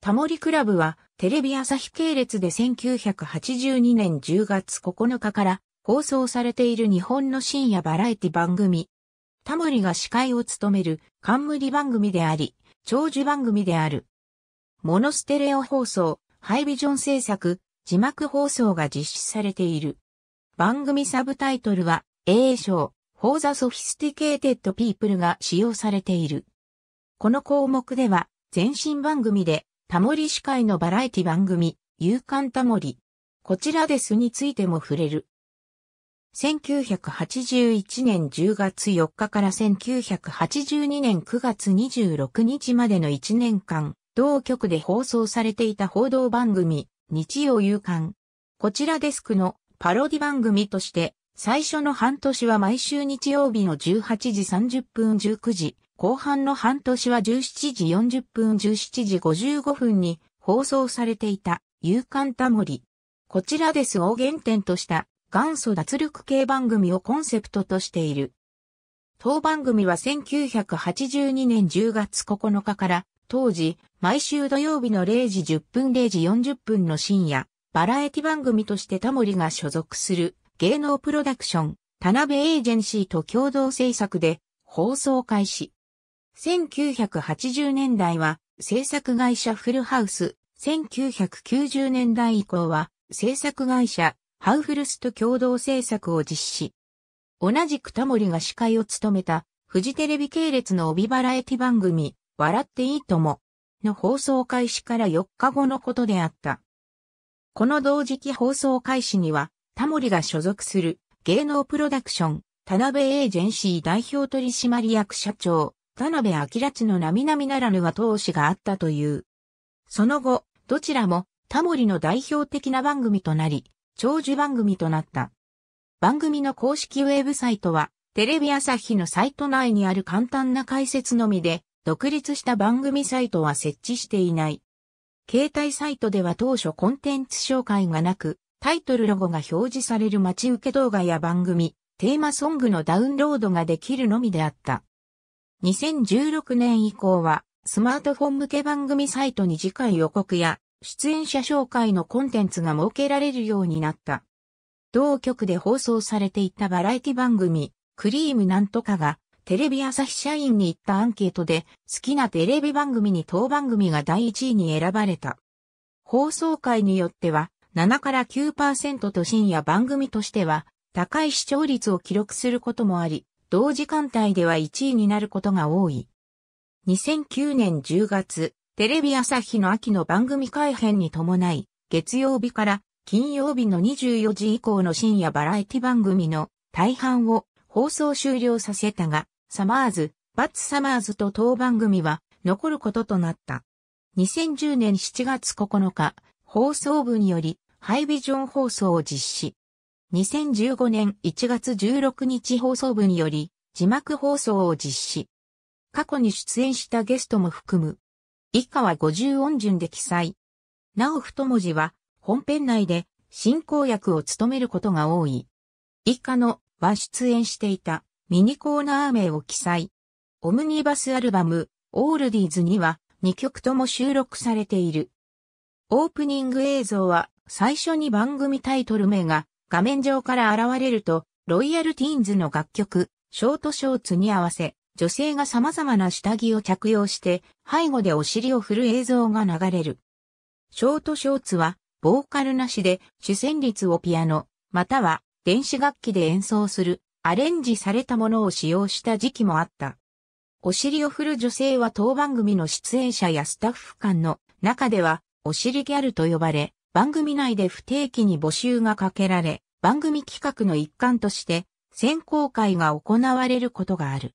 タモリクラブはテレビ朝日系列で1982年10月9日から放送されている日本の深夜バラエティ番組。タモリが司会を務める冠番組であり、長寿番組である。モノステレオ放送、ハイビジョン制作、字幕放送が実施されている。番組サブタイトルは A 賞、For the Sophisticated People が使用されている。この項目では、前身番組でタモリ司会のバラエティ番組、夕刊タモリ。こちらですについても触れる。1981年10月4日から1982年9月26日までの1年間、同局で放送されていた報道番組、日曜夕刊。こちらデスクのパロディ番組として、最初の半年は毎週日曜日の18時30分19時、後半の半年は17時40分17時55分に放送されていた、勇敢タモリ。こちらですを原点とした元祖脱力系番組をコンセプトとしている。当番組は1982年10月9日から当時毎週土曜日の0時10分0時40分の深夜バラエティ番組としてタモリが所属する芸能プロダクション田辺エージェンシーと共同制作で放送開始。1980年代は制作会社フルハウス、1990年代以降は制作会社ハウフルスと共同制作を実施。同じくタモリが司会を務めたフジテレビ系列の帯バラエティ番組、笑っていいとも、の放送開始から4日後のことであった。この同時期放送開始には、タモリが所属する芸能プロダクション、田辺エージェンシー代表取締役社長、田辺明地の並々ならぬは投資があったという。その後、どちらもタモリの代表的な番組となり、長寿番組となった。番組の公式ウェブサイトは、テレビ朝日のサイト内にある簡単な解説のみで、独立した番組サイトは設置していない。携帯サイトでは当初コンテンツ紹介がなく、タイトルロゴが表示される待ち受け動画や番組、テーマソングのダウンロードができるのみであった。2016年以降は、スマートフォン向け番組サイトに次回予告や、出演者紹介のコンテンツが設けられるようになった。同局で放送されていたバラエティ番組、クリームなんとかが、テレビ朝日社員に行ったアンケートで、好きなテレビ番組に当番組が第1位に選ばれた。放送回によっては、7から9%と深夜番組としては、高い視聴率を記録することもあり、同時間帯では1位になることが多い。2009年10月、テレビ朝日の秋の番組改編に伴い、月曜日から金曜日の24時以降の深夜バラエティ番組の大半を放送終了させたが、サマーズ、バッツサマーズと当番組は残ることとなった。2010年7月9日、放送部によりハイビジョン放送を実施。2015年1月16日放送分より字幕放送を実施。過去に出演したゲストも含む。以下は50音順で記載。なお太文字は本編内で進行役を務めることが多い。以下のは出演していたミニコーナー名を記載。オムニバスアルバムオールディーズには2曲とも収録されている。オープニング映像は最初に番組タイトル名が画面上から現れると、ロイヤルティーンズの楽曲、ショートショーツに合わせ、女性が様々な下着を着用して、背後でお尻を振る映像が流れる。ショートショーツは、ボーカルなしで主旋律をピアノ、または電子楽器で演奏するアレンジされたものを使用した時期もあった。お尻を振る女性は当番組の出演者やスタッフ間の中ではお尻ギャルと呼ばれ、番組内で不定期に募集がかけられ、番組企画の一環として、選考会が行われることがある。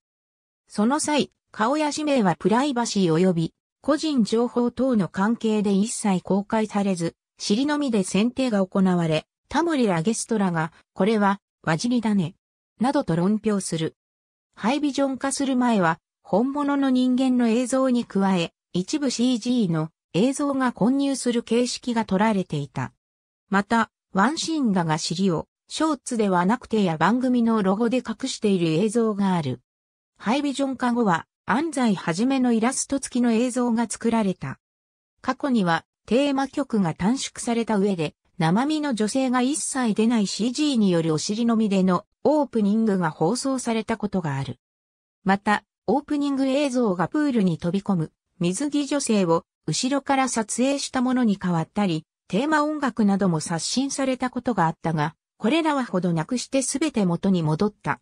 その際、顔や氏名はプライバシー及び個人情報等の関係で一切公開されず、尻のみで選定が行われ、タモリらゲストらが、これは、わじりだね、などと論評する。ハイビジョン化する前は、本物の人間の映像に加え、一部 CG の映像が混入する形式が取られていた。また、ワンシーンだが尻を、ショーツではなくてや番組のロゴで隠している映像がある。ハイビジョン化後は、安西はじめのイラスト付きの映像が作られた。過去には、テーマ曲が短縮された上で、生身の女性が一切出ない CG によるお尻のみでのオープニングが放送されたことがある。また、オープニング映像がプールに飛び込む水着女性を後ろから撮影したものに変わったり、テーマ音楽なども刷新されたことがあったが、これらはほどなくしてすべて元に戻った。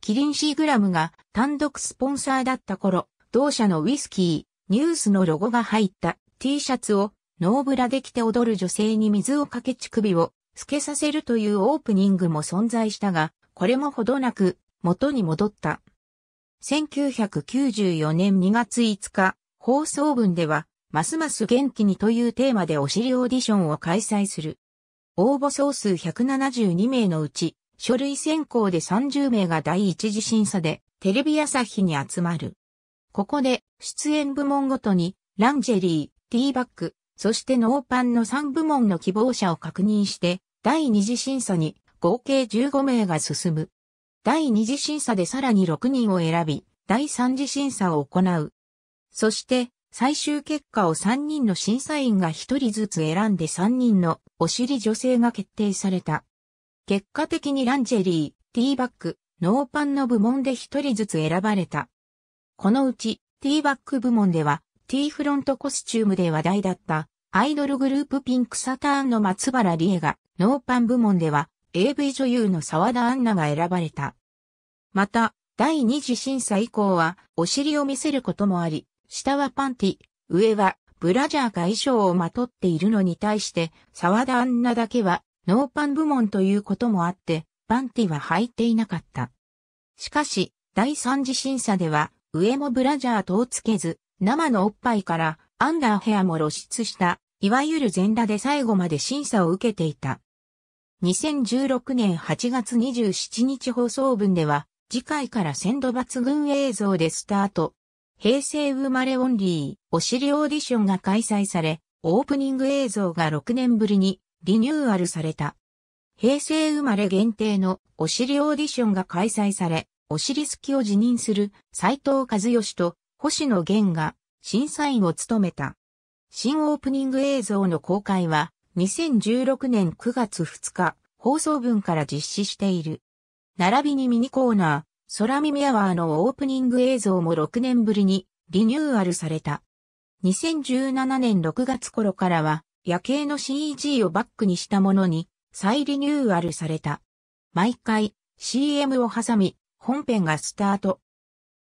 キリンシーグラムが単独スポンサーだった頃、同社のウィスキー、ニュースのロゴが入った T シャツをノーブラで着て踊る女性に水をかけ乳首を透けさせるというオープニングも存在したが、これもほどなく元に戻った。1994年2月5日、放送文では、ますます元気にというテーマでお尻オーディションを開催する。応募総数172名のうち、書類選考で30名が第一次審査で、テレビ朝日に集まる。ここで、出演部門ごとに、ランジェリー、ティーバッグ、そしてノーパンの3部門の希望者を確認して、第二次審査に合計15名が進む。第二次審査でさらに6人を選び、第三次審査を行う。そして、最終結果を3人の審査員が1人ずつ選んで3人のお尻女性が決定された。結果的にランジェリー、ティーバッグ、ノーパンの部門で1人ずつ選ばれた。このうち、ティーバッグ部門では、ティーフロントコスチュームで話題だった、アイドルグループピンクサターンの松原理恵が、ノーパン部門では、AV 女優の沢田杏奈が選ばれた。また、第二次審査以降は、お尻を見せることもあり、下はパンティ、上はブラジャーが衣装をまとっているのに対して、沢田アンナだけはノーパン部門ということもあって、パンティは履いていなかった。しかし、第三次審査では、上もブラジャーとをつけず、生のおっぱいからアンダーヘアも露出した、いわゆる全裸で最後まで審査を受けていた。2016年8月27日放送分では、次回から鮮度抜群映像でスタート、平成生まれオンリー、お尻オーディションが開催され、オープニング映像が6年ぶりにリニューアルされた。平成生まれ限定のお尻オーディションが開催され、お尻好きを辞任する斎藤和義と星野源が審査員を務めた。新オープニング映像の公開は2016年9月2日放送分から実施している。並びにミニコーナー、空耳アワーのオープニング映像も6年ぶりにリニューアルされた。2017年6月頃からは夜景の CG をバックにしたものに再リニューアルされた。毎回 CM を挟み本編がスタート。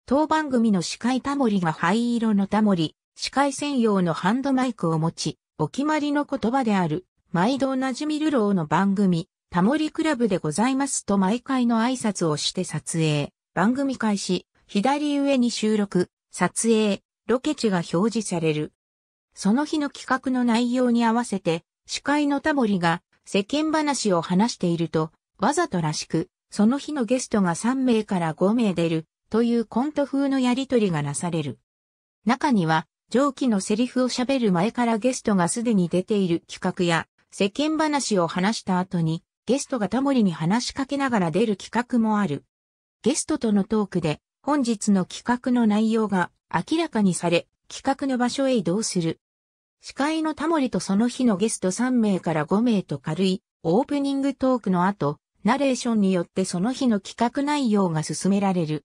当番組の司会タモリが灰色のタモリ、司会専用のハンドマイクを持ち、お決まりの言葉である、毎度おなじみルローの番組、タモリクラブでございますと毎回の挨拶をして撮影。番組開始、左上に収録、撮影、ロケ地が表示される。その日の企画の内容に合わせて、司会のタモリが世間話を話していると、わざとらしく、その日のゲストが3名から5名出る、というコント風のやりとりがなされる。中には、上記のセリフを喋る前からゲストがすでに出ている企画や、世間話を話した後に、ゲストがタモリに話しかけながら出る企画もある。ゲストとのトークで、本日の企画の内容が明らかにされ、企画の場所へ移動する。司会のタモリとその日のゲスト3名から5名と軽いオープニングトークの後、ナレーションによってその日の企画内容が進められる。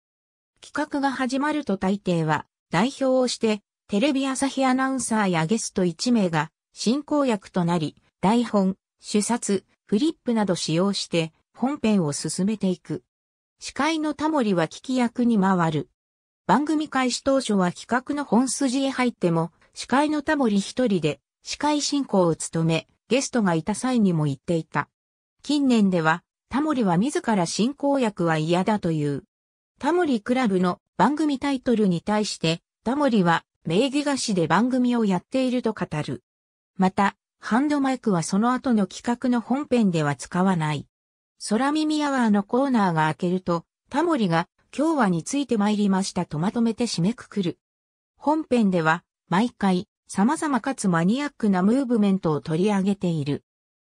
企画が始まると大抵は代表をしてテレビ朝日アナウンサーやゲスト1名が進行役となり、台本、主冊、フリップなど使用して本編を進めていく。司会のタモリは聞き役に回る。番組開始当初は企画の本筋へ入っても、司会のタモリ一人で司会進行を務め、ゲストがいた際にも言っていた。近年では、タモリは自ら進行役は嫌だという。タモリクラブの番組タイトルに対して、タモリは名義菓子で番組をやっていると語る。また、ハンドマイクはその後の企画の本編では使わない。空耳アワーのコーナーが開けると、タモリが今日はについて参りましたとまとめて締めくくる。本編では、毎回、様々かつマニアックなムーブメントを取り上げている。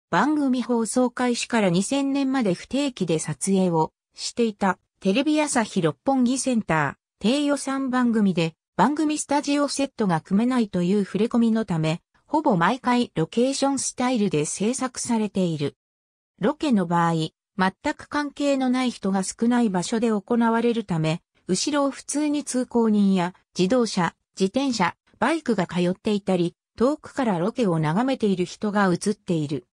番組放送開始から2000年まで不定期で撮影をしていたテレビ朝日六本木センター低予算番組で番組スタジオセットが組めないという触れ込みのため、ほぼ毎回ロケーションスタイルで制作されている。ロケの場合、全く関係のない人が少ない場所で行われるため、後ろを普通に通行人や自動車、自転車、バイクが通っていたり、遠くからロケを眺めている人が映っている。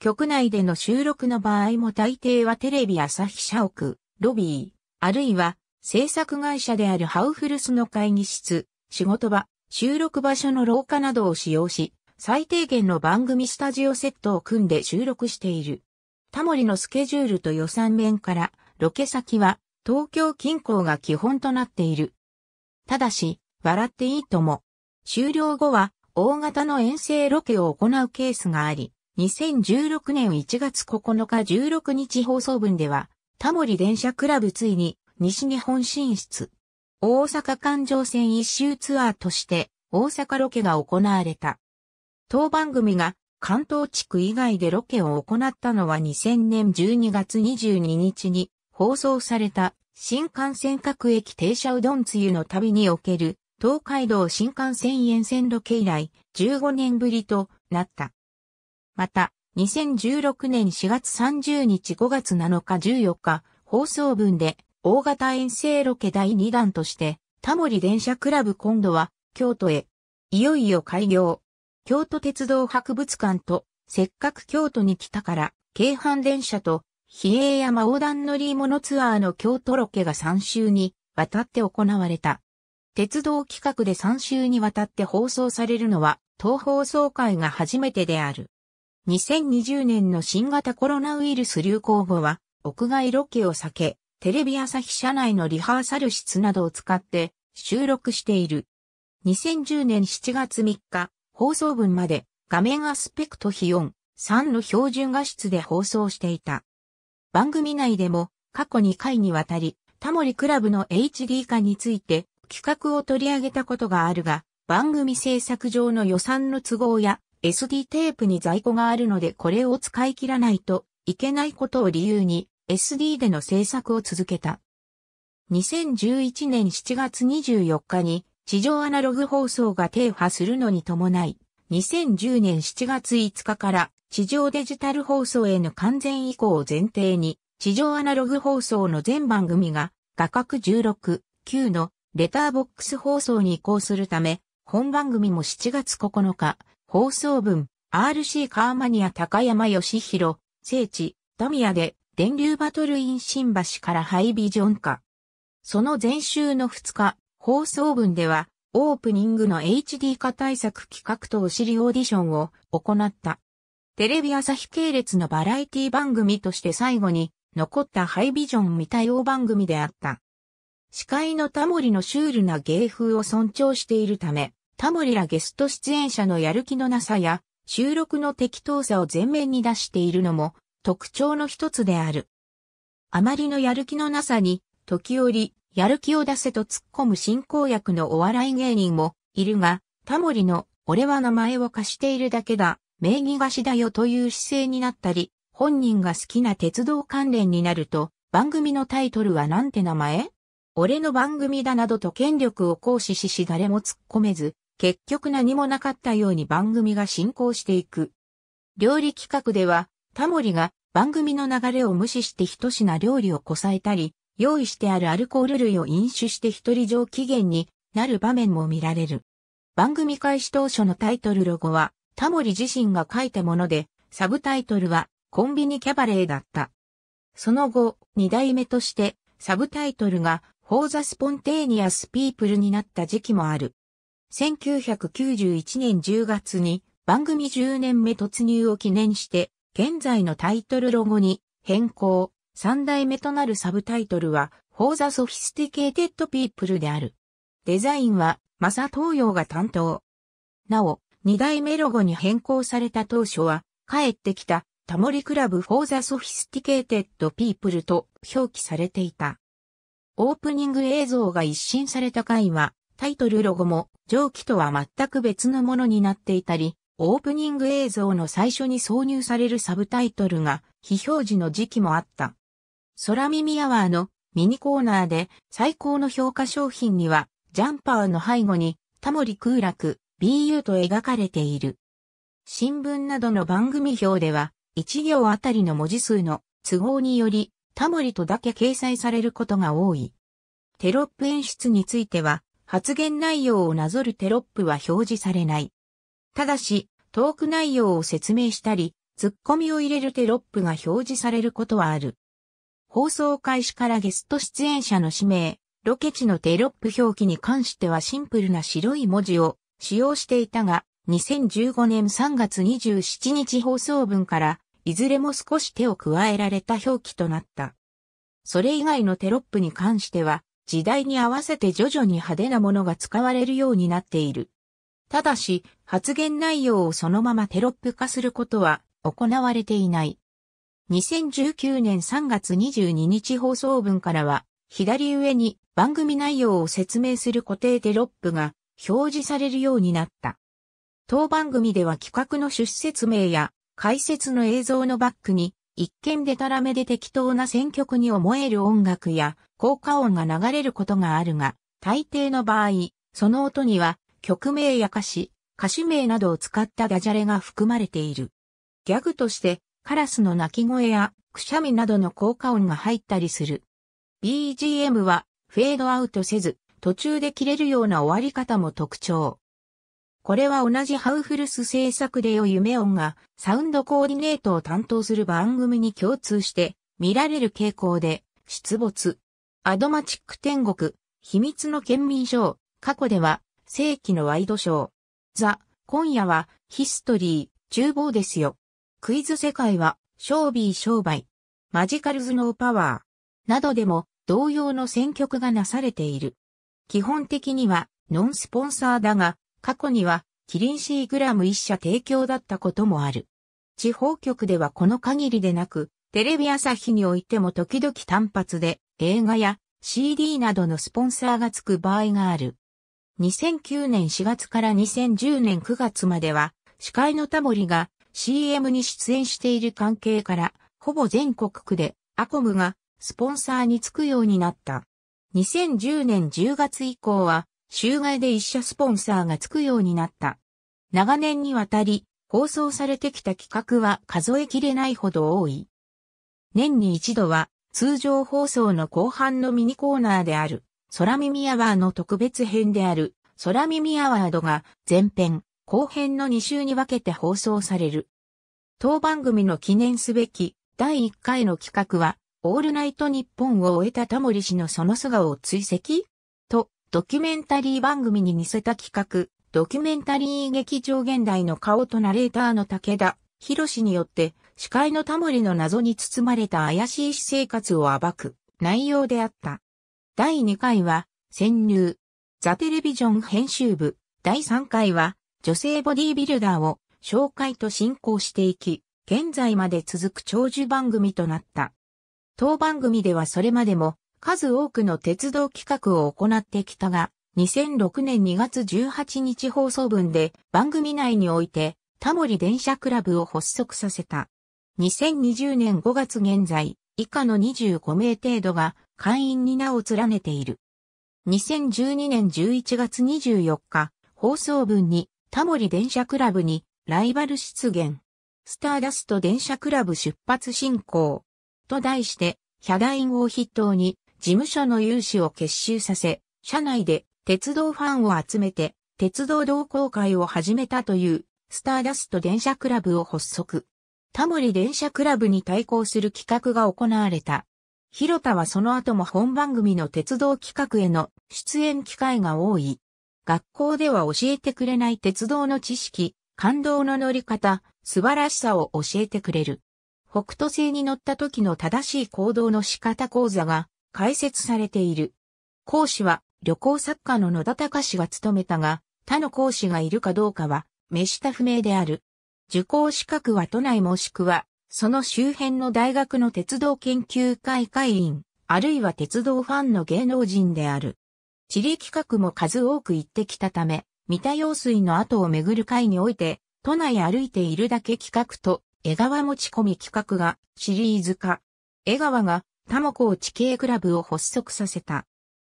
局内での収録の場合も大抵はテレビ朝日社屋、ロビー、あるいは制作会社であるハウフルスの会議室、仕事場、収録場所の廊下などを使用し、最低限の番組スタジオセットを組んで収録している。タモリのスケジュールと予算面から、ロケ先は東京近郊が基本となっている。ただし、笑っていいとも。終了後は大型の遠征ロケを行うケースがあり、2016年1月9日16日放送分では、タモリ電車クラブついに西日本進出。大阪環状線一周ツアーとして大阪ロケが行われた。当番組が関東地区以外でロケを行ったのは2000年12月22日に放送された新幹線各駅停車うどんつゆの旅における東海道新幹線沿線ロケ以来15年ぶりとなった。また、2016年4月30日5月7日14日放送分で大型遠征ロケ第2弾としてタモリ電車クラブ今度は京都へいよいよ開業。京都鉄道博物館と、せっかく京都に来たから、京阪電車と、比叡山横断乗り物ツアーの京都ロケが3週にわたって行われた。鉄道企画で3週にわたって放送されるのは、東放送会が初めてである。2020年の新型コロナウイルス流行後は、屋外ロケを避け、テレビ朝日社内のリハーサル室などを使って収録している。2010年7月3日、放送分まで画面アスペクト比4、3の標準画質で放送していた。番組内でも過去2回にわたり、タモリクラブの HD 化について企画を取り上げたことがあるが、番組制作上の予算の都合や SD テープに在庫があるのでこれを使い切らないといけないことを理由に SD での制作を続けた。2011年7月24日に地上アナログ放送が停波するのに伴い、2010年7月5日から地上デジタル放送への完全移行を前提に、地上アナログ放送の全番組が画角16、9のレターボックス放送に移行するため、本番組も7月9日、放送分、RC カーマニア高山義弘、聖地、ダミアで、電流バトルイン新橋からハイビジョン化。その前週の2日、放送文では、オープニングの HD 化対策企画とお尻オーディションを行った。テレビ朝日系列のバラエティ番組として最後に残ったハイビジョン未対応番組であった。司会のタモリのシュールな芸風を尊重しているため、タモリらゲスト出演者のやる気のなさや収録の適当さを前面に出しているのも特徴の一つである。あまりのやる気のなさに、時折やる気を出せと突っ込む進行役のお笑い芸人もいるが、タモリの俺は名前を貸しているだけだ、名義貸しだよという姿勢になったり、本人が好きな鉄道関連になると、番組のタイトルはなんて名前俺の番組だなどと権力を行使しし誰も突っ込めず、結局何もなかったように番組が進行していく。料理企画では、タモリが番組の流れを無視して一品料理をこさえたり、用意してあるアルコール類を飲酒して一人上機嫌になる場面も見られる。番組開始当初のタイトルロゴは、タモリ自身が書いたもので、サブタイトルは、コンビニキャバレーだった。その後、二代目として、サブタイトルが、フォーザスポンテーニアスピープルになった時期もある。1991年10月に、番組10年目突入を記念して、現在のタイトルロゴに変更。三代目となるサブタイトルは、For the Sophisticated People である。デザインは、マサ東洋が担当。なお、二代目ロゴに変更された当初は、帰ってきた、タモリクラブ For the Sophisticated People と表記されていた。オープニング映像が一新された回は、タイトルロゴも上記とは全く別のものになっていたり、オープニング映像の最初に挿入されるサブタイトルが非表示の時期もあった。空耳アワーのミニコーナーで最高の評価商品にはジャンパーの背後にタモリ空楽 BU と描かれている。新聞などの番組表では1行あたりの文字数の都合によりタモリとだけ掲載されることが多い。テロップ演出については発言内容をなぞるテロップは表示されない。ただし、トーク内容を説明したり、ツッコミを入れるテロップが表示されることはある。放送開始からゲスト出演者の氏名、ロケ地のテロップ表記に関してはシンプルな白い文字を使用していたが、2015年3月27日放送分から、いずれも少し手を加えられた表記となった。それ以外のテロップに関しては、時代に合わせて徐々に派手なものが使われるようになっている。ただし、発言内容をそのままテロップ化することは行われていない。2019年3月22日放送分からは、左上に番組内容を説明する固定テロップが表示されるようになった。当番組では企画の趣旨説明や解説の映像のバックに、一見でたらめで適当な選曲に思える音楽や効果音が流れることがあるが、大抵の場合、その音には曲名や歌詞、歌手名などを使ったダジャレが含まれている。ギャグとしてカラスの鳴き声やくしゃみなどの効果音が入ったりする。BGM はフェードアウトせず途中で切れるような終わり方も特徴。これは同じハウフルス制作でよ夢音がサウンドコーディネートを担当する番組に共通して見られる傾向で出没。アドマチック天国、秘密の県民賞、過去では世紀のワイドショー。ザ、今夜はヒストリー、厨房ですよ。クイズ世界は、ショービー商売、マジカルズノーパワー、などでも同様の選曲がなされている。基本的には、ノンスポンサーだが、過去には、キリンシーグラム一社提供だったこともある。地方局ではこの限りでなく、テレビ朝日においても時々単発で映画や CD などのスポンサーがつく場合がある。2009年4月から2010年9月までは司会のタモリが CM に出演している関係から、ほぼ全国区でアコムがスポンサーにつくようになった。2010年10月以降は、週外で一社スポンサーがつくようになった。長年にわたり、放送されてきた企画は数えきれないほど多い。年に一度は、通常放送の後半のミニコーナーである、空耳アワーの特別編である、空耳アワードが前編、後編の2週に分けて放送される。当番組の記念すべき第1回の企画は、オールナイト日本を終えたタモリ氏のその素顔を追跡と、ドキュメンタリー番組に似せた企画、ドキュメンタリー劇場現代の顔とナレーターの武田博士によって、司会のタモリの謎に包まれた怪しい私生活を暴く内容であった。第2回は、潜入、ザ・テレビジョン編集部。第3回は、女性ボディビルダーを紹介と進行していき、現在まで続く長寿番組となった。当番組ではそれまでも数多くの鉄道企画を行ってきたが、2006年2月18日放送分で番組内においてタモリ電車クラブを発足させた。2020年5月現在、以下の25名程度が会員に名を連ねている。2012年11月24日、放送分にタモリ電車クラブにライバル出現。スターダスト電車クラブ出発進行。と題して、ヒャダインを筆頭に事務所の有志を結集させ、社内で鉄道ファンを集めて鉄道同好会を始めたというスターダスト電車クラブを発足。タモリ電車クラブに対抗する企画が行われた。広田はその後も本番組の鉄道企画への出演機会が多い。学校では教えてくれない鉄道の知識、感動の乗り方、素晴らしさを教えてくれる。北斗星に乗った時の正しい行動の仕方講座が解説されている。講師は旅行作家の野田隆氏が務めたが、他の講師がいるかどうかは、目下不明である。受講資格は都内もしくは、その周辺の大学の鉄道研究会会員、あるいは鉄道ファンの芸能人である。地理企画も数多く行ってきたため、三田用水の跡を巡る会において、都内歩いているだけ企画と、江川持ち込み企画がシリーズ化。江川がタモコを地形クラブを発足させた。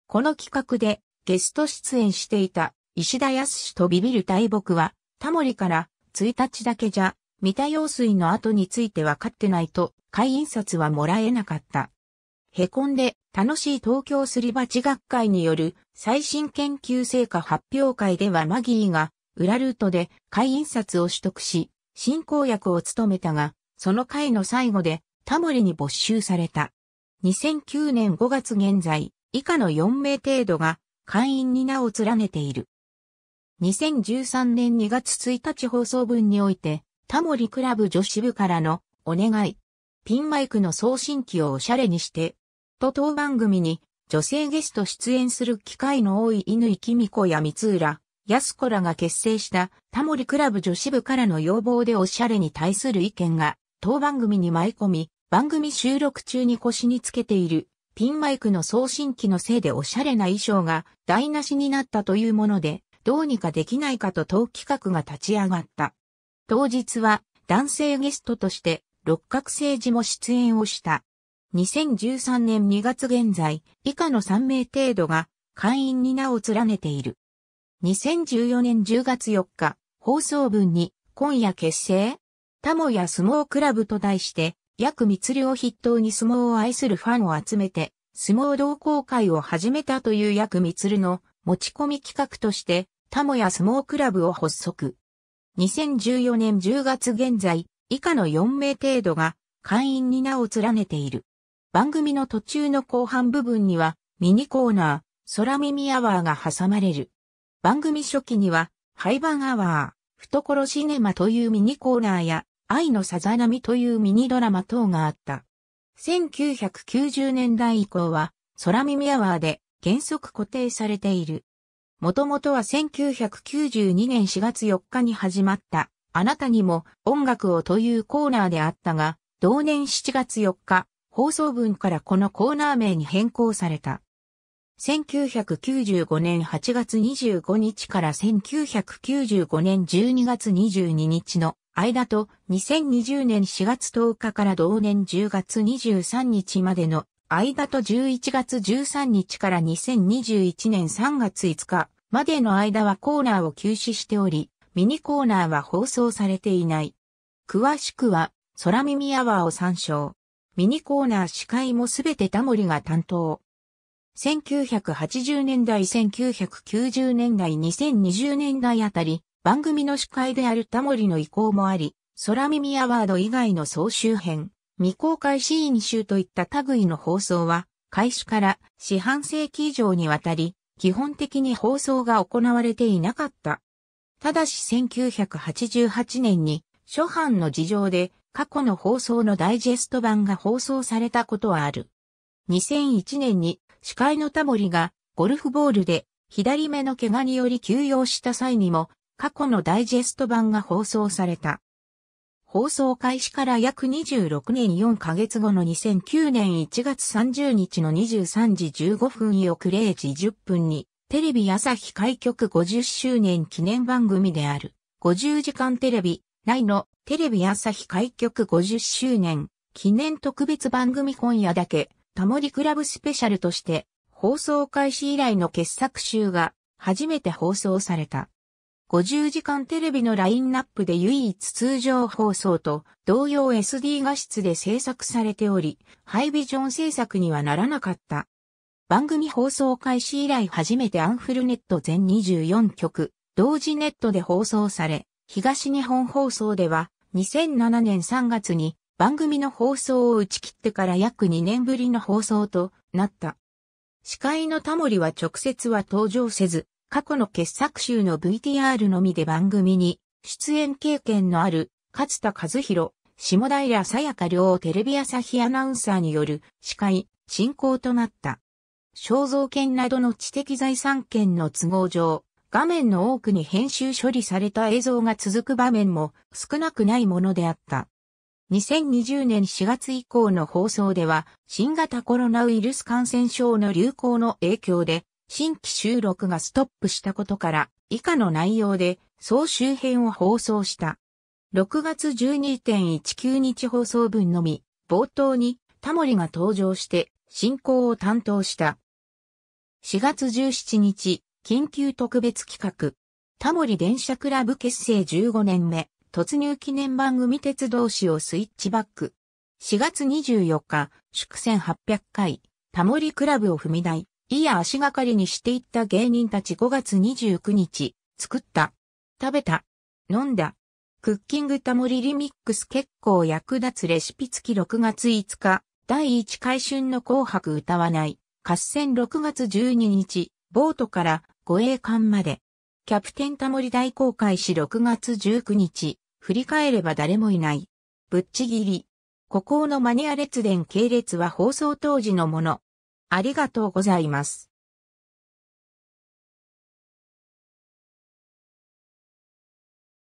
この企画でゲスト出演していた石田康とビビる大木は、タモリから1日だけじゃ、三田用水の後について分かってないと、会員札はもらえなかった。へこんで楽しい東京すり鉢学会による最新研究成果発表会ではマギーが裏ルートで会員札を取得し、進行役を務めたが、その会の最後でタモリに没収された。2009年5月現在、以下の4名程度が会員に名を連ねている。2013年2月1日放送分において、タモリクラブ女子部からのお願い。ピンマイクの送信機をおしゃれにして、ト当番組に女性ゲスト出演する機会の多い乾きみ子や三浦、す子らが結成したタモリクラブ女子部からの要望でおしゃれに対する意見が当番組に舞い込み、番組収録中に腰につけているピンマイクの送信機のせいでおしゃれな衣装が台無しになったというもので、どうにかできないかと当企画が立ち上がった。当日は男性ゲストとして六角政治も出演をした。2013年2月現在、以下の3名程度が会員に名を連ねている。2014年10月4日、放送文に、今夜結成タモや相撲クラブと題して、約密漁筆頭に相撲を愛するファンを集めて、相撲同好会を始めたという約密の持ち込み企画として、タモや相撲クラブを発足。2014年10月現在、以下の4名程度が会員に名を連ねている。番組の途中の後半部分にはミニコーナー、空耳アワーが挟まれる。番組初期には、廃盤アワー、懐シネマというミニコーナーや、愛のさざ波というミニドラマ等があった。1990年代以降は、空耳アワーで原則固定されている。もともとは1992年4月4日に始まった、あなたにも音楽をというコーナーであったが、同年7月4日、放送文からこのコーナー名に変更された。1995年8月25日から1995年12月22日の間と2020年4月10日から同年10月23日までの間と11月13日から2021年3月5日までの間はコーナーを休止しており、ミニコーナーは放送されていない。詳しくは空耳アワーを参照。ミニコーナー司会もすべてタモリが担当。1980年代、1990年代、2020年代あたり、番組の司会であるタモリの意向もあり、空耳アワード以外の総集編、未公開シーン集といった類の放送は、開始から四半世紀以上にわたり、基本的に放送が行われていなかった。ただし1988年に、諸般の事情で過去の放送のダイジェスト版が放送されたことはある。2001年に司会のタモリがゴルフボールで左目の怪我により休養した際にも過去のダイジェスト版が放送された。放送開始から約26年4ヶ月後の2009年1月30日の23時15分翌0時10分にテレビ朝日開局50周年記念番組である50時間テレビ内のテレビ朝日開局50周年記念特別番組今夜だけタモリクラブスペシャルとして放送開始以来の傑作集が初めて放送された。50時間テレビのラインナップで唯一通常放送と同様 SD 画質で制作されており、ハイビジョン制作にはならなかった。番組放送開始以来初めてアンフルネット全24曲、同時ネットで放送され、東日本放送では2007年3月に番組の放送を打ち切ってから約2年ぶりの放送となった。司会のタモリは直接は登場せず、過去の傑作集の VTR のみで番組に出演経験のある勝田和弘、下平さやか両テレビ朝日アナウンサーによる司会、進行となった。肖像権などの知的財産権の都合上、画面の多くに編集処理された映像が続く場面も少なくないものであった。2020年4月以降の放送では、新型コロナウイルス感染症の流行の影響で、新規収録がストップしたことから、以下の内容で総集編を放送した。6月12.19日放送分のみ、冒頭にタモリが登場して進行を担当した。4月17日、緊急特別企画。タモリ電車クラブ結成15年目、突入記念番組鉄道史をスイッチバック。4月24日、祝戦800回、タモリクラブを踏み台、いや足がかりにしていった芸人たち5月29日、作った、食べた、飲んだ。クッキングタモリリミックス結構役立つレシピ付き6月5日、第1回春の紅白歌わない、合戦6月12日、ボートから護衛艦まで。キャプテンタモリ大公開し6月19日、振り返れば誰もいない。ぶっちぎり。孤高のマニア列伝系列は放送当時のもの。ありがとうございます。